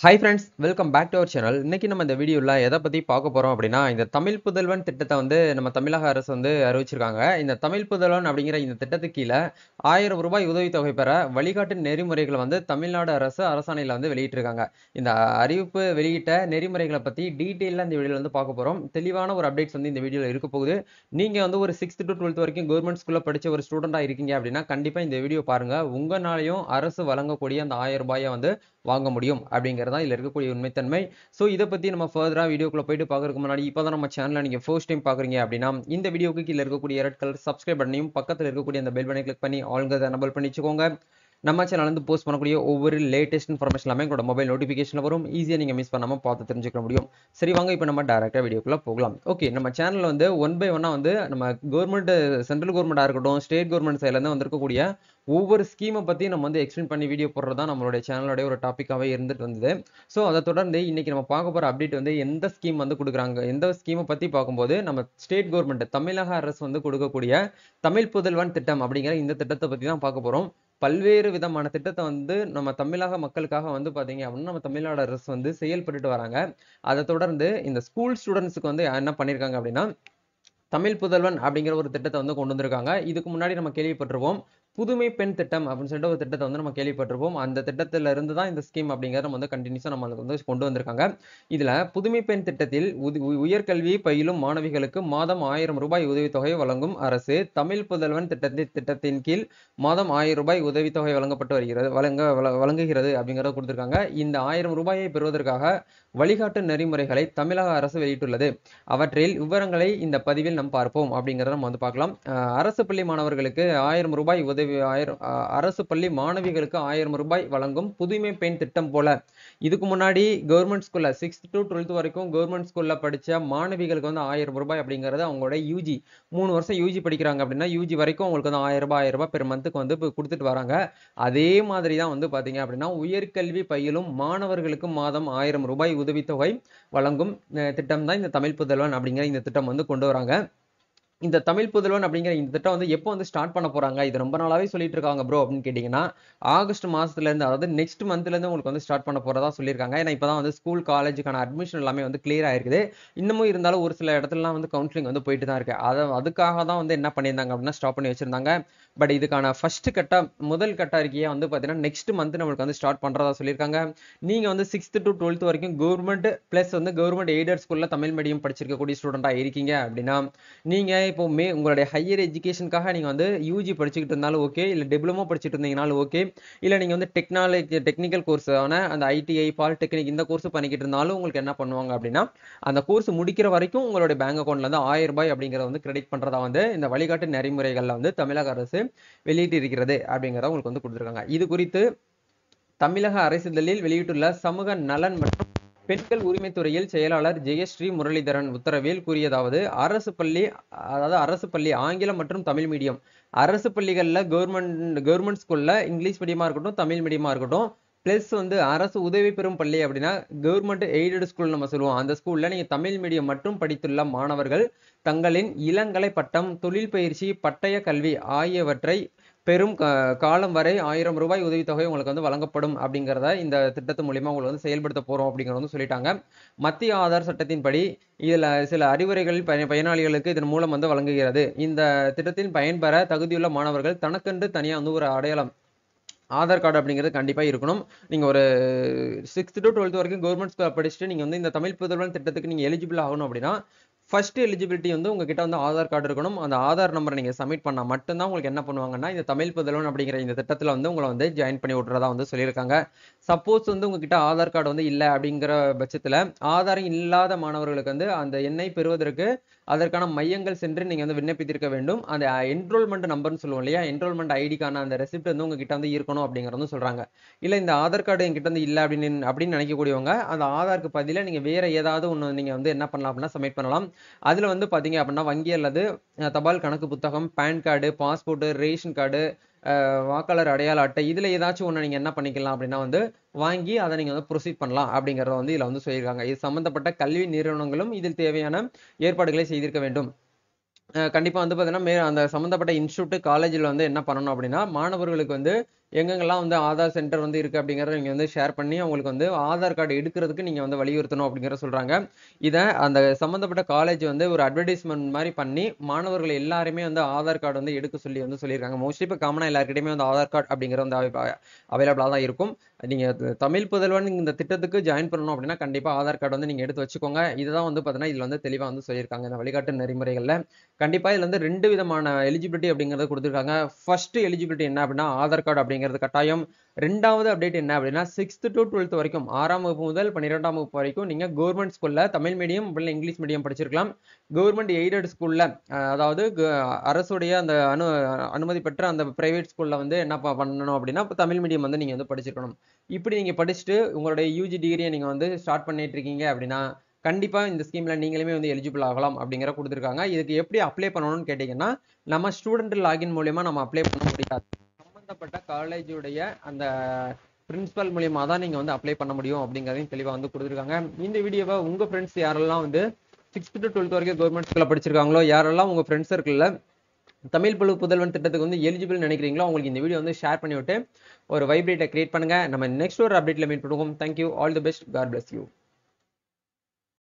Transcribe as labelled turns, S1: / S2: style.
S1: high friends welcome back to our channel இன்றைக்கி நம்ம இந்த வீடியோவில் எதை பற்றி பார்க்க போகிறோம் அப்படின்னா இந்த தமிழ் புதல்வன் திட்டத்தை வந்து நம்ம தமிழக அரசு வந்து அறிவிச்சிருக்காங்க இந்த தமிழ் புதல்வன் அப்படிங்கிற இந்த திட்டத்துக்கு கீழே ஆயிரம் ரூபாய் உதவித்தொகை பெற வழிகாட்டு நெறிமுறைகளை வந்து தமிழ்நாடு அரசு அரசாணையில் வந்து வெளியிட்டிருக்காங்க இந்த அறிவிப்பு வெளியிட்ட நெறிமுறைகளை பற்றி டீட்டெயிலில் இந்த வீடியோவில் வந்து பார்க்க போகிறோம் தெளிவான ஒரு அப்டேட்ஸ் வந்து இந்த வீடியோவில் இருக்க போகுது நீங்கள் வந்து ஒரு சிக்ஸ்த் டு டுவெல்த் வரைக்கும் கவர்மெண்ட் ஸ்கூலில் படித்த ஒரு ஸ்டூடெண்ட்டாக இருக்கீங்க அப்படின்னா கண்டிப்பாக இந்த வீடியோ பாருங்கள் உங்களாலையும் அரசு வழங்கக்கூடிய அந்த ஆயிரம் ரூபாயை வந்து வாங்க முடியும் அப்படிங்கிறதா இதில் இருக்கக்கூடிய உண்மைத்தன்மை ஸோ இதை பற்றி நம்ம ஃபர்தராக வீடியோக்குள்ளே போயிட்டு பார்க்குறதுக்கு முன்னாடி இப்போ தான் நம்ம சேனலில் நீங்கள் ஃபர்ஸ்ட் டைம் பார்க்குறீங்க அப்படின்னா இந்த வீடியோக்கு கீழே இருக்கக்கூடிய ரெட் கலர் சப்ஸ்கிரைப் பண்ணியும் பக்கத்தில் இருக்கக்கூடிய அந்த பெல் பண்ணி கிளிக் பண்ணி ஆளுங்க நபல் பண்ணிச்சுக்கோங்க நம்ம சேனல்லேருந்து போஸ்ட் பண்ணக்கூடிய ஒவ்வொரு லேட்டஸ்ட் இன்ஃபர்மேஷன் எல்லாமே கூட மொபைல் நோட்டிஃபிகேஷன் வரும் ஈஸியாக நீங்கள் மிஸ் பண்ணாமல் பார்த்து தெரிஞ்சுக்க முடியும் சரி வாங்க இப்போ நம்ம டேரெக்டாக வீடியோக்குள்ளே போகலாம் ஓகே நம்ம சேனலில் வந்து ஒன் பை ஒன்னாக வந்து நம்ம கவர்மெண்ட் சென்ட்ரல் கவர்மெண்டாக இருக்கட்டும் ஸ்டேட் கவர்மெண்ட் சைட்லேருந்து வந்திருக்கக்கூடிய ஒவ்வொரு ஸ்கீமை பற்றி நம்ம வந்து எக்ஸ்பிளைன் பண்ணி வீடியோ போடுறது தான் நம்மளுடைய சேனலோடைய ஒரு டாப்பிக்காகவே இருந்துட்டு வந்தது ஸோ அதை தொடர்ந்து இன்றைக்கி நம்ம பார்க்க போகிற அப்டேட் வந்து எந்த ஸ்கீம் வந்து கொடுக்குறாங்க எந்த ஸ்கீமை பற்றி பார்க்கும்போது நம்ம ஸ்டேட் கவர்மெண்ட் தமிழக அரசு வந்து கொடுக்கக்கூடிய தமிழ் புதல்வன் திட்டம் அப்படிங்கிற இந்த திட்டத்தை பற்றி தான் பார்க்க போகிறோம் பல்வேறு விதமான திட்டத்தை வந்து நம்ம தமிழக மக்களுக்காக வந்து பார்த்தீங்க அப்படின்னா நம்ம தமிழ்நாடு அரசு வந்து செயல்பட்டுட்டு வராங்க அதை தொடர்ந்து இந்த ஸ்கூல் ஸ்டூடெண்ட்ஸுக்கு வந்து என்ன பண்ணியிருக்காங்க அப்படின்னா தமிழ் புதல்வன் அப்படிங்கிற ஒரு திட்டத்தை வந்து கொண்டு வந்திருக்காங்க இதுக்கு முன்னாடி நம்ம கேள்விப்பட்டிருப்போம் புதுமை பெண் திட்டம் அப்படின்னு சொல்லிட்டு ஒரு திட்டத்தை வந்து நம்ம கேள்விப்பட்டிருப்போம் அந்த திட்டத்தில இருந்து தான் இந்த ஸ்கீம் அப்படிங்கிறத நம்ம வந்து கண்டினியூஸாக நம்ம வந்து கொண்டு வந்திருக்காங்க இதுல புதுமை பெண் திட்டத்தில் உயர்கல்வி பயிலும் மாணவிகளுக்கு மாதம் ஆயிரம் ரூபாய் உதவித்தொகை வழங்கும் அரசு தமிழ் புதல்வன் திட்டத்தின் திட்டத்தின் கீழ் மாதம் ஆயிரம் ரூபாய் உதவித்தொகை வழங்கப்பட்டு வருகிறது வழங்க வழங்குகிறது அப்படிங்கிறத கொடுத்துருக்காங்க இந்த ஆயிரம் ரூபாயை பெறுவதற்காக வழிகாட்டு நெறிமுறைகளை தமிழக அரசு வெளியிட்டுள்ளது அவற்றில் விவரங்களை இந்த பதிவில் நம்ம பார்ப்போம் அப்படிங்கிறத நம்ம வந்து பார்க்கலாம் அரசு பள்ளி மாணவர்களுக்கு ஆயிரம் ரூபாய் உதவி உதவி ஆயிரம் அரசு பள்ளி மாணவிகளுக்கு ஆயிரம் ரூபாய் வழங்கும் புதுமை பெண் திட்டம் போல இதுக்கு முன்னாடி கவர்மெண்ட் ஸ்கூல்ல சிக்ஸ்த் டு டுவெல்த் வரைக்கும் கவர்மெண்ட் ஸ்கூல்ல படிச்ச மாணவிகளுக்கு வந்து ஆயிரம் ரூபாய் அப்படிங்கிறது அவங்களோட யூஜி மூணு வருஷம் யூஜி படிக்கிறாங்க அப்படின்னா யூஜி வரைக்கும் அவங்களுக்கு வந்து ஆயிரம் ரூபாய் ஆயிரம் ரூபாய் பெர் மந்த்துக்கு வந்து கொடுத்துட்டு வராங்க அதே மாதிரி தான் வந்து பார்த்தீங்க அப்படின்னா உயர்கல்வி பயிலும் மாணவர்களுக்கு மாதம் ஆயிரம் ரூபாய் உதவித்தொகை வழங்கும் திட்டம் தான் இந்த தமிழ் புதல்வன் அப்படிங்கிற இந்த திட்டம் வந்து கொண்டு வராங்க இந்த தமிழ் புதல்வன் அப்படிங்கிற இந்த திட்டம் வந்து எப்போ வந்து ஸ்டார்ட் பண்ண போறாங்க இது ரொம்ப நாளாவே சொல்லிட்டு இருக்காங்க ப்ரோ அப்படின்னு கேட்டீங்கன்னா ஆகஸ்ட் மாசத்துல இருந்து அதாவது நெக்ஸ்ட் மந்த்ல இருந்து உங்களுக்கு வந்து ஸ்டார்ட் பண்ண போறதா சொல்லியிருக்காங்க ஏன்னா இப்பதான் வந்து ஸ்கூல் காலேஜுக்கான அட்மிஷன் எல்லாமே வந்து கிளியர் ஆயிருக்குது இன்னமும் இருந்தாலும் ஒரு சில இடத்துலலாம் வந்து கவுன்சிலிங் வந்து போயிட்டு தான் இருக்கு அதை அதுக்காக தான் வந்து என்ன பண்ணியிருந்தாங்க அப்படின்னா ஸ்டாப் பண்ணி வச்சிருந்தாங்க பட் இதுக்கான ஃபர்ஸ்ட் கட்ட முதல் கட்ட அறிக்கையை வந்து பார்த்தீங்கன்னா நெக்ஸ்ட் மந்த் நம்மளுக்கு வந்து ஸ்டார்ட் பண்ணுறதா சொல்லியிருக்காங்க நீங்கள் வந்து சிக்ஸ்த் டு டுவெல்த் வரைக்கும் கவர்மெண்ட் ப்ளஸ் வந்து கவர்மெண்ட் எய்டர் ஸ்கூலில் தமிழ் மீடியம் படிச்சிருக்கக்கூடிய ஸ்டூடெண்டா இருக்கீங்க அப்படின்னா நீங்கள் இப்போ மே உங்களுடைய ஹையர் எஜுகேஷனுக்காக நீங்கள் வந்து யூஜி படிச்சுக்கிட்டு இருந்தாலும் ஓகே இல்லை டிப்ளமோ படிச்சுட்டு இருந்தீங்கனாலும் ஓகே இல்லை நீங்கள் வந்து டெக்னாலஜி டெக்னிக்கல் கோர்ஸான அந்த ஐடிஐ பாலிடெக்னிக் இந்த கோர்ஸ் பண்ணிக்கிட்டு இருந்தாலும் உங்களுக்கு என்ன பண்ணுவாங்க அப்படின்னா அந்த கோர்ஸ் முடிக்கிற வரைக்கும் உங்களுடைய பேங்க் அக்கௌண்ட்ல வந்து ஆயிரம் ரூபாய் அப்படிங்கிறத வந்து கிரெடிட் பண்ணுறதா வந்து இந்த வழிகாட்டு நெறிமுறைகளில் வந்து தமிழக அரசு வெளியிட்டு இருக்கிறது அப்படிங்கிறத உங்களுக்கு வந்து கொடுத்துருக்காங்க இது குறித்து தமிழக அரசிதழில் வெளியிட்டுள்ள சமூக நலன் மற்றும் பெண்கள் உரிமைத்துறையில் செயலாளர் ஜெயஸ்ரீ முரளிதரன் உத்தரவில் கூறியதாவது அரசு பள்ளி அதாவது அரசு பள்ளி ஆங்கிலம் மற்றும் தமிழ் மீடியம் அரசு பள்ளிகளில் கவர்மெண்ட் கவர்மெண்ட் ஸ்கூலில் இங்கிலீஷ் மீடியமாக இருக்கட்டும் தமிழ் மீடியமாக இருக்கட்டும் ப்ளஸ் வந்து அரசு உதவி பெறும் பள்ளி அப்படின்னா கவர்மெண்ட் எய்டட் ஸ்கூல் நம்ம சொல்லுவோம் அந்த ஸ்கூலில் நீங்கள் தமிழ் மீடியம் மட்டும் படித்துள்ள மாணவர்கள் தங்களின் இளங்கலை பட்டம் தொழில் பயிற்சி பட்டய கல்வி ஆகியவற்றை பெரும் காலம் வரை ஆயிரம் ரூபாய் உதவித்தொகை உங்களுக்கு வந்து வழங்கப்படும் அப்படிங்கிறத இந்த திட்டத்து மூலியமா உங்களுக்கு வந்து செயல்படுத்த போறோம் அப்படிங்கிறத வந்து சொல்லிட்டாங்க மத்திய ஆதார் சட்டத்தின்படி இதில் சில அறிவுரைகள் பயன் பயனாளிகளுக்கு இதன் மூலம் வந்து வழங்குகிறது இந்த திட்டத்தின் பயன்பெற தகுதியுள்ள மாணவர்கள் தனக்கென்று தனியாக வந்து ஒரு அடையாளம் ஆதார் கார்டு அப்படிங்கிறது கண்டிப்பாக இருக்கணும் நீங்கள் ஒரு சிக்ஸ்த் டு டுவெல்த் வரைக்கும் கவர்மெண்ட் ஸ்கூல் படிச்சுட்டு நீங்கள் வந்து இந்த தமிழ் புதல்வன் திட்டத்துக்கு நீங்கள் எலிஜிபிள் ஆகணும் அப்படின்னா ஃபர்ஸ்ட் எலிஜிபிலிட்டி வந்து உங்ககிட்ட வந்து ஆதார் கார்டு இருக்கணும் அந்த ஆதார் நம்பர் நீங்கள் சப்மிட் பண்ணால் மட்டும்தான் உங்களுக்கு என்ன பண்ணுவாங்கன்னா இந்த தமிழ் புதலோன் அப்படிங்கிற இந்த திட்டத்தில் வந்து உங்களை வந்து ஜாயின் பண்ணி விட்றதா வந்து சொல்லியிருக்காங்க சப்போஸ் வந்து உங்ககிட்ட ஆதார் கார்டு வந்து இல்லை அப்படிங்கிற பட்சத்தில் ஆதாரம் இல்லாத மாணவர்களுக்கு வந்து அந்த எண்ணை பெறுவதற்கு அதற்கான மையங்கள் சென்று நீங்கள் வந்து விண்ணப்பித்திருக்க வேண்டும் அந்த என்ரோல்மெண்ட் நம்பர்னு சொல்லுவோம் இல்லையா என்ரோல்மெண்ட் ஐடிக்கான அந்த ரெசிப்ட் வந்து உங்ககிட்ட வந்து இருக்கணும் அப்படிங்கிறது சொல்கிறாங்க இல்லை இந்த ஆதார் கார்டு என்கிட்ட வந்து இல்லை அப்படின்னு அப்படின்னு நினைக்கக்கூடியவங்க அந்த ஆதார்க்கு பதிலாக நீங்கள் வேறு ஏதாவது ஒன்று நீங்கள் வந்து என்ன பண்ணலாம் அப்படின்னா சப்மிட் பண்ணலாம் அதில் வந்து பார்த்தீங்க அப்படின்னா வங்கி அல்லது தபால் கணக்கு புத்தகம் PAN card passport ration card வாக்காளர் அடையாள அட்டை இதில் ஏதாச்சும் ஒன்று நீங்கள் என்ன பண்ணிக்கலாம் அப்படின்னா வந்து வாங்கி அதை நீங்கள் வந்து ப்ரொசீட் பண்ணலாம் அப்படிங்கிறத வந்து இதில் வந்து சொல்லியிருக்காங்க இது சம்மந்தப்பட்ட கல்வி நிறுவனங்களும் இதில் தேவையான ஏற்பாடுகளை செய்திருக்க வேண்டும் கண்டிப்பாக வந்து பார்த்தீங்கன்னா மே அந்த சம்மந்தப்பட்ட இன்ஸ்டியூட் காலேஜில் வந்து என்ன பண்ணணும் அப்படின்னா மாணவர்களுக்கு வந்து எங்கெங்கெல்லாம் வந்து ஆதார் சென்டர் வந்து இருக்குது அப்படிங்கிறத நீங்கள் வந்து ஷேர் பண்ணி அவங்களுக்கு வந்து ஆதார் கார்டு எடுக்கிறதுக்கு நீங்கள் வந்து வலியுறுத்தணும் அப்படிங்கிற சொல்கிறாங்க இதை அந்த சம்மந்தப்பட்ட காலேஜ் வந்து ஒரு அட்வர்டைஸ்மெண்ட் மாதிரி பண்ணி மாணவர்கள் எல்லாருமே வந்து ஆதார் கார்டு வந்து எடுக்க சொல்லி வந்து சொல்லியிருக்காங்க மோஸ்ட்லி இப்போ காமனாக எல்லாருக்கிட்டையுமே வந்து ஆதார் கார்டு அப்படிங்கிற வந்து அவைலபிளாக தான் இருக்கும் நீங்கள் தமிழ் புதல்வன் இந்த திட்டத்துக்கு ஜாயின் பண்ணணும் அப்படின்னா கண்டிப்பாக ஆதார் கார்டு வந்து நீங்கள் எடுத்து வச்சுக்கோங்க இதுதான் வந்து பார்த்தீங்கன்னா இதில் வந்து தெளிவாக வந்து சொல்லியிருக்காங்க இந்த வழிகாட்டு நெறிமுறைகளில் கண்டிப்பாக இதில் வந்து ரெண்டு விதமான எலிஜிபிலிட்டி அப்படிங்கிறத கொடுத்துருக்காங்க ஃபர்ஸ்ட் எலிஜிபிலிட்டி என்ன அப்படின்னா ஆதார் கார்டு அப்படிங்கிற அப்படிங்கிறது கட்டாயம் ரெண்டாவது அப்டேட் என்ன அப்படின்னா சிக்ஸ்த் டு டுவெல்த் வரைக்கும் ஆறாம் வகுப்பு முதல் பன்னிரெண்டாம் வகுப்பு வரைக்கும் நீங்கள் கவர்மெண்ட் ஸ்கூலில் தமிழ் மீடியம் இல்லை இங்கிலீஷ் மீடியம் படிச்சிருக்கலாம் கவர்மெண்ட் எய்டட் ஸ்கூலில் அதாவது அரசுடைய அந்த அனு அனுமதி பெற்ற அந்த ப்ரைவேட் ஸ்கூலில் வந்து என்ன பண்ணணும் அப்படின்னா தமிழ் மீடியம் வந்து நீங்கள் வந்து படிச்சிருக்கணும் இப்படி நீங்கள் படிச்சுட்டு உங்களுடைய யூஜி டிகிரியை நீங்கள் வந்து ஸ்டார்ட் பண்ணிட்டு இருக்கீங்க அப்படின்னா கண்டிப்பாக இந்த ஸ்கீமில் நீங்களுமே வந்து எலிஜிபிள் ஆகலாம் அப்படிங்கிற கொடுத்துருக்காங்க இதுக்கு எப்படி அப்ளை பண்ணணும்னு கேட்டிங்கன்னா நம்ம ஸ்டூடெண்ட் லாகின் மூலயமா நம்ம அப்ளை பண்ண முடியாது சம்பந்தப்பட்ட காலேஜுடைய அந்த பிரின்சிபல் மூலியமா தான் நீங்க வந்து அப்ளை பண்ண முடியும் அப்படிங்கறதையும் தெளிவாக வந்து கொடுத்துருக்காங்க இந்த வீடியோவை உங்க ஃப்ரெண்ட்ஸ் யாரெல்லாம் வந்து சிக்ஸ்த் டு டுவெல்த் வரைக்கும் கவர்மெண்ட் ஸ்கூலில் படிச்சிருக்காங்களோ யாரெல்லாம் உங்க ஃப்ரெண்ட்ஸ் இருக்குல்ல தமிழ் புழு புதல்வன் திட்டத்துக்கு வந்து எலிஜிபிள் நினைக்கிறீங்களோ உங்களுக்கு இந்த வீடியோ வந்து ஷேர் பண்ணிவிட்டு ஒரு வைப்ரேட்டை கிரியேட் பண்ணுங்க நம்ம நெக்ஸ்ட் ஒரு அப்டேட்டில் மீட் பண்ணுவோம் thank you all the best God bless you